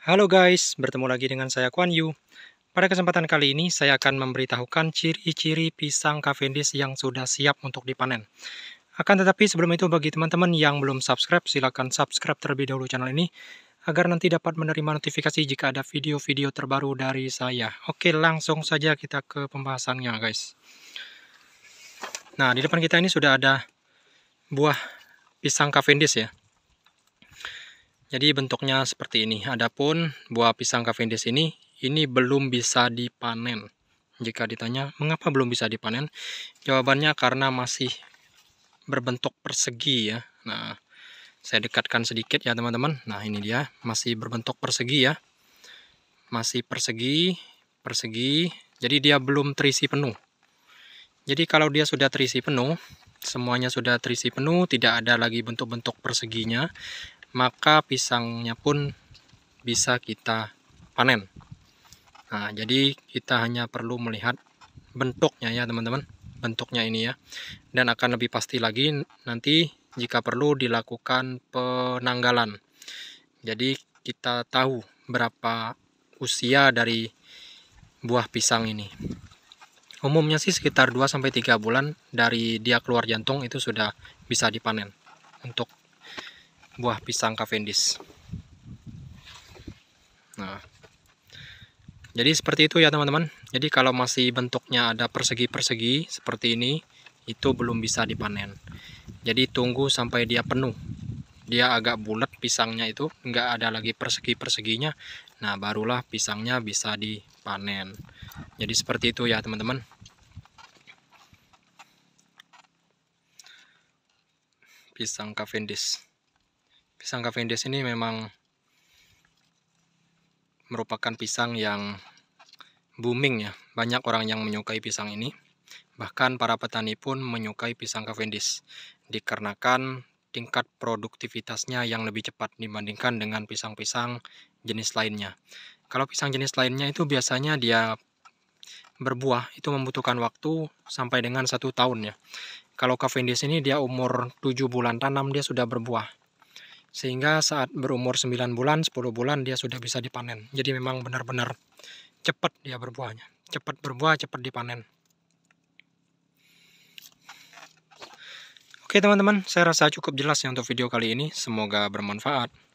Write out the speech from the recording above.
Halo guys, bertemu lagi dengan saya Kuan Yu. Pada kesempatan kali ini, saya akan memberitahukan ciri-ciri pisang Cavendish yang sudah siap untuk dipanen. Akan tetapi sebelum itu, bagi teman-teman yang belum subscribe, silahkan subscribe terlebih dahulu channel ini, agar nanti dapat menerima notifikasi jika ada video-video terbaru dari saya. Oke, langsung saja kita ke pembahasannya guys. Nah, di depan kita ini sudah ada buah pisang Cavendish ya. Jadi bentuknya seperti ini. Adapun buah pisang Cavendish ini, ini belum bisa dipanen. Jika ditanya mengapa belum bisa dipanen, jawabannya karena masih berbentuk persegi ya. Nah, saya dekatkan sedikit ya teman-teman. Nah, ini dia, masih berbentuk persegi ya. Masih persegi, persegi. Jadi dia belum terisi penuh. Jadi kalau dia sudah terisi penuh, semuanya sudah terisi penuh, tidak ada lagi bentuk-bentuk perseginya maka pisangnya pun bisa kita panen. Nah, jadi kita hanya perlu melihat bentuknya ya teman-teman, bentuknya ini ya. Dan akan lebih pasti lagi nanti jika perlu dilakukan penanggalan. Jadi kita tahu berapa usia dari buah pisang ini. Umumnya sih sekitar 2-3 bulan dari dia keluar jantung itu sudah bisa dipanen untuk buah pisang Cavendish. Nah, jadi seperti itu ya teman-teman. Jadi kalau masih bentuknya ada persegi-persegi seperti ini, itu belum bisa dipanen. Jadi tunggu sampai dia penuh. Dia agak bulat pisangnya itu, nggak ada lagi persegi-perseginya. Nah, barulah pisangnya bisa dipanen. Jadi seperti itu ya teman-teman. Pisang Cavendish. Pisang Cavendish ini memang merupakan pisang yang booming ya. Banyak orang yang menyukai pisang ini. Bahkan para petani pun menyukai pisang Cavendish dikarenakan tingkat produktivitasnya yang lebih cepat dibandingkan dengan pisang-pisang jenis lainnya. Kalau pisang jenis lainnya itu biasanya dia berbuah itu membutuhkan waktu sampai dengan satu tahun ya. Kalau Cavendish ini dia umur 7 bulan tanam dia sudah berbuah sehingga saat berumur 9 bulan 10 bulan dia sudah bisa dipanen jadi memang benar-benar cepat dia berbuahnya cepat berbuah cepat dipanen Oke teman-teman, saya rasa cukup jelas ya untuk video kali ini. Semoga bermanfaat.